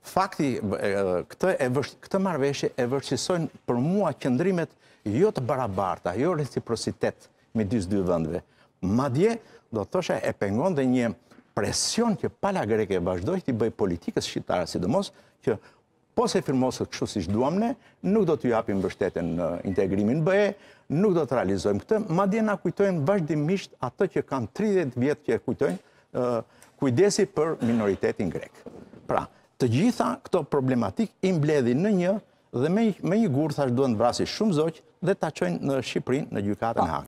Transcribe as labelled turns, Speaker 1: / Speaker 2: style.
Speaker 1: fakti, këtë marveshje e vërqisojnë për mua qëndrimet jo të barabarta, jo reciprocitet me dysë dy dëndve. Ma dje, do të shë e pengon dhe një presion që pala greke vazhdojt i bëj politikës shqiptare, sidomos që po e firmosët kështu si shduamne ne, nuk do të ju apim bështetën në integrimin bëje, nuk do të realizojmë këtë, ma dje na kujtojnë vazhdimisht atë që kanë 30 vjetë që e kujtojnë kujdesi për minoritetin grekë. Pra, të gjitha këto problematik i mbledhin në një dhe me një gurë thashtë duen vrasi shumë zoqë dhe ta qojnë në Shqiprin në gjukatën e po.